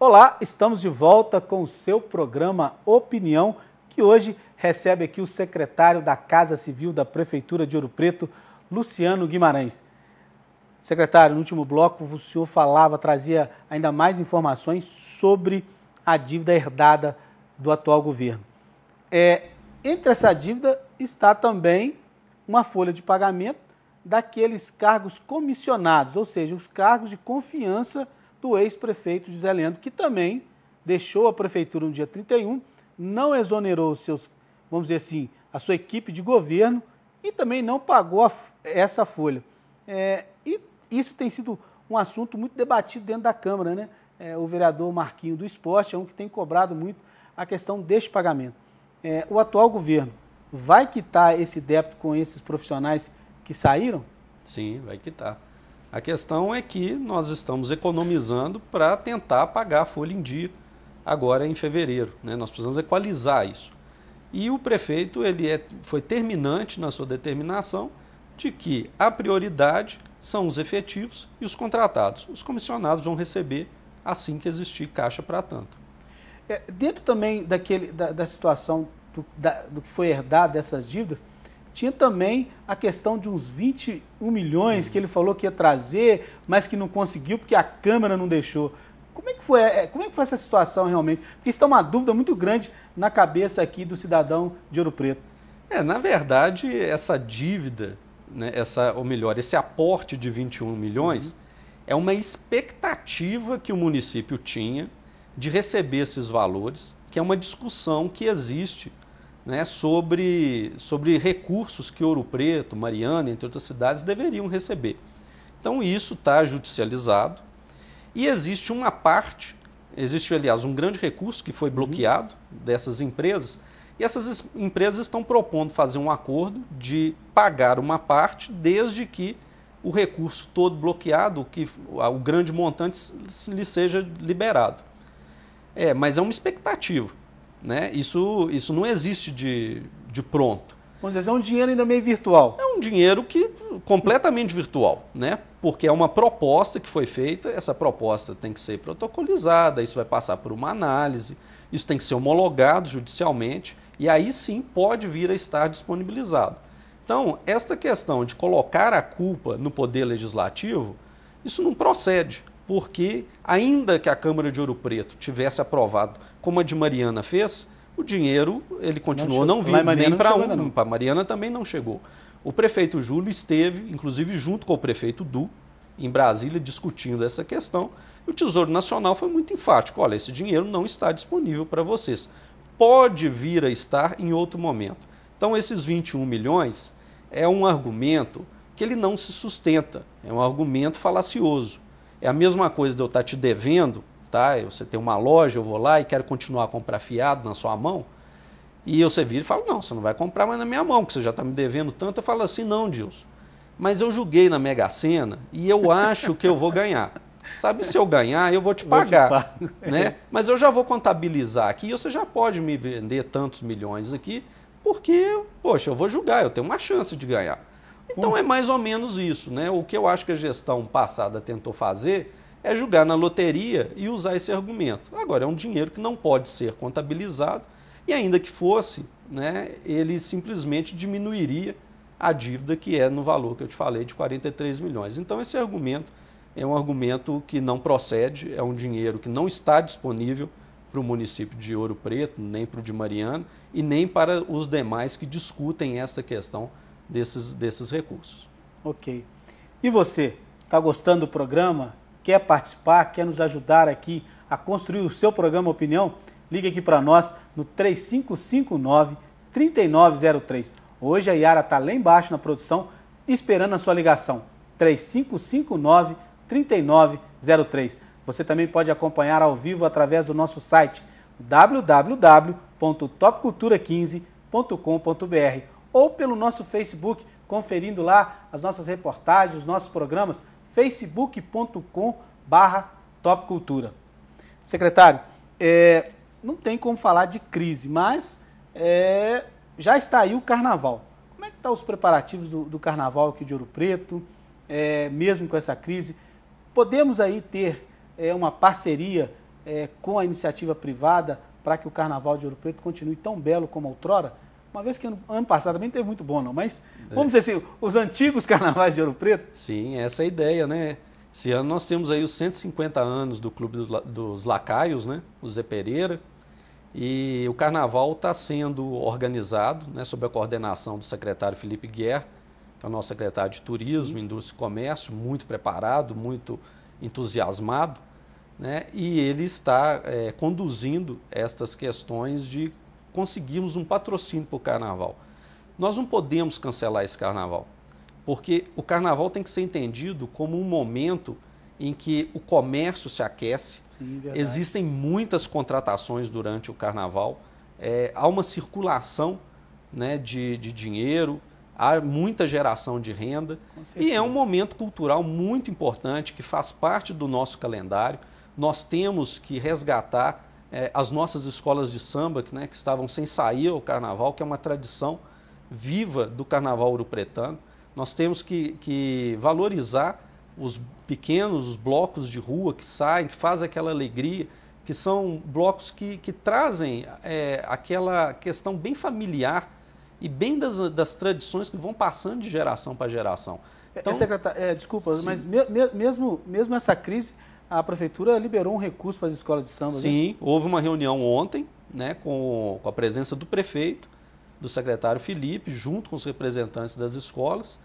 Olá, estamos de volta com o seu programa Opinião, que hoje recebe aqui o secretário da Casa Civil da Prefeitura de Ouro Preto, Luciano Guimarães. Secretário, no último bloco o senhor falava, trazia ainda mais informações sobre a dívida herdada do atual governo. É, entre essa dívida está também uma folha de pagamento daqueles cargos comissionados, ou seja, os cargos de confiança do ex-prefeito José Leandro, que também deixou a prefeitura no dia 31, não exonerou seus, vamos dizer assim, a sua equipe de governo e também não pagou a, essa folha. É, e isso tem sido um assunto muito debatido dentro da Câmara, né? É, o vereador Marquinho do Esporte é um que tem cobrado muito a questão deste pagamento. É, o atual governo vai quitar esse débito com esses profissionais que saíram? Sim, vai quitar. A questão é que nós estamos economizando para tentar pagar a folha em dia agora em fevereiro. Né? Nós precisamos equalizar isso. E o prefeito ele é, foi terminante na sua determinação de que a prioridade são os efetivos e os contratados. Os comissionados vão receber assim que existir caixa para tanto. É, dentro também daquele, da, da situação do, da, do que foi herdado dessas dívidas, tinha também a questão de uns 21 milhões que ele falou que ia trazer, mas que não conseguiu porque a Câmara não deixou. Como é que foi, é, como é que foi essa situação realmente? Porque está uma dúvida muito grande na cabeça aqui do cidadão de Ouro Preto. É, na verdade, essa dívida, né, essa, ou melhor, esse aporte de 21 milhões uhum. é uma expectativa que o município tinha de receber esses valores, que é uma discussão que existe né, sobre, sobre recursos que Ouro Preto, Mariana, entre outras cidades, deveriam receber. Então isso está judicializado e existe uma parte, existe aliás um grande recurso que foi uhum. bloqueado uhum. dessas empresas e essas empresas estão propondo fazer um acordo de pagar uma parte desde que o recurso todo bloqueado, que o grande montante lhe seja liberado. É, mas é uma expectativa. Né? Isso, isso não existe de, de pronto. Vamos dizer, é um dinheiro ainda meio virtual. É um dinheiro que completamente virtual, né? Porque é uma proposta que foi feita, essa proposta tem que ser protocolizada, isso vai passar por uma análise, isso tem que ser homologado judicialmente e aí sim pode vir a estar disponibilizado. Então, esta questão de colocar a culpa no poder legislativo, isso não procede porque, ainda que a Câmara de Ouro Preto tivesse aprovado, como a de Mariana fez, o dinheiro ele continuou não, não vindo nem para um, para Mariana também não chegou. O prefeito Júlio esteve, inclusive junto com o prefeito Du, em Brasília, discutindo essa questão. E o Tesouro Nacional foi muito enfático: olha, esse dinheiro não está disponível para vocês. Pode vir a estar em outro momento. Então, esses 21 milhões é um argumento que ele não se sustenta, é um argumento falacioso. É a mesma coisa de eu estar tá te devendo, tá? Você tem uma loja, eu vou lá e quero continuar a comprar fiado na sua mão. E você vira e fala, não, você não vai comprar mais na minha mão, que você já está me devendo tanto. Eu falo assim, não, Dilson. Mas eu julguei na Mega Sena e eu acho que eu vou ganhar. Sabe, se eu ganhar, eu vou te pagar. Vou te né? Mas eu já vou contabilizar aqui, você já pode me vender tantos milhões aqui, porque, poxa, eu vou julgar, eu tenho uma chance de ganhar. Então é mais ou menos isso, né? O que eu acho que a gestão passada tentou fazer é jogar na loteria e usar esse argumento. Agora, é um dinheiro que não pode ser contabilizado e, ainda que fosse, né, ele simplesmente diminuiria a dívida que é no valor que eu te falei de 43 milhões. Então, esse argumento é um argumento que não procede, é um dinheiro que não está disponível para o município de Ouro Preto, nem para o de Mariano e nem para os demais que discutem essa questão desses, desses recursos. Ok. E você, está gostando do programa? Quer participar? Quer nos ajudar aqui a construir o seu programa Opinião? Ligue aqui para nós no 3559 3903. Hoje a Yara está lá embaixo na produção esperando a sua ligação. 3559 3903. Você também pode acompanhar ao vivo através do nosso site www.topcultura15.com.br ou pelo nosso Facebook, conferindo lá as nossas reportagens, os nossos programas, facebook.com barra topcultura. Secretário, é, não tem como falar de crise, mas é, já está aí o carnaval. Como é que estão tá os preparativos do, do, carnaval aqui de Ouro Preto, é, mesmo com essa crise? Podemos aí ter é, uma parceria é, com a iniciativa privada para que o carnaval de Ouro Preto continue tão belo como outrora? Uma vez que ano, ano passado também teve muito bom, não, mas é. vamos dizer assim, os antigos carnavais de Ouro Preto? Sim, essa é a ideia, né? Esse ano nós temos aí os 150 anos do Clube dos Lacaios, né? O Zé Pereira. E o carnaval está sendo organizado, né, sob a coordenação do secretário Felipe Guerra, que é o nosso secretário de Turismo, Sim. Indústria e Comércio, muito preparado, muito entusiasmado, né? e ele está é, conduzindo estas questões de conseguimos um patrocínio para o carnaval. Nós não podemos cancelar esse carnaval, porque o carnaval tem que ser entendido como um momento em que o comércio se aquece, Sim, existem muitas contratações durante o carnaval, é, há uma circulação né, de, de dinheiro, há muita geração de renda e é um momento cultural muito importante que faz parte do nosso calendário. Nós temos que resgatar é, as nossas escolas de samba, que, né, que estavam sem sair ao carnaval, que é uma tradição viva do carnaval uropretano. Nós temos que, que valorizar os pequenos, os blocos de rua que saem, que fazem aquela alegria, que são blocos que, que trazem é, aquela questão bem familiar e bem das, das tradições que vão passando de geração para geração. É, então, é, secretário, é, desculpa, sim. mas me, me, mesmo, mesmo essa crise, a prefeitura liberou um recurso para as escolas de samba. Sim, né? houve uma reunião ontem né, com, com a presença do prefeito, do secretário Felipe, junto com os representantes das escolas,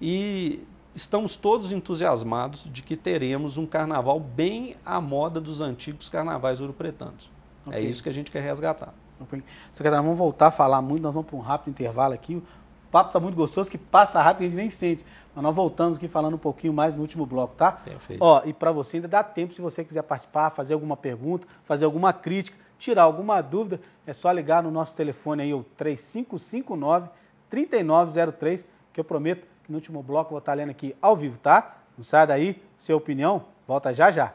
e estamos todos entusiasmados de que teremos um carnaval bem à moda dos antigos carnavais urpretanos. É okay. É isso que a gente quer resgatar. Okay. Secretário, vamos voltar a falar muito, nós vamos para um rápido intervalo aqui. O papo está muito gostoso, que passa rápido, e a gente nem sente. Mas nós voltamos aqui falando um pouquinho mais no último bloco, tá? Perfeito. Ó, e para você ainda dá tempo, se você quiser participar, fazer alguma pergunta, fazer alguma crítica, tirar alguma dúvida, é só ligar no nosso telefone aí, o 3559 3903, que eu prometo que no último bloco eu vou estar tá lendo aqui ao vivo, tá? Não sai daí, sua opinião, volta já já.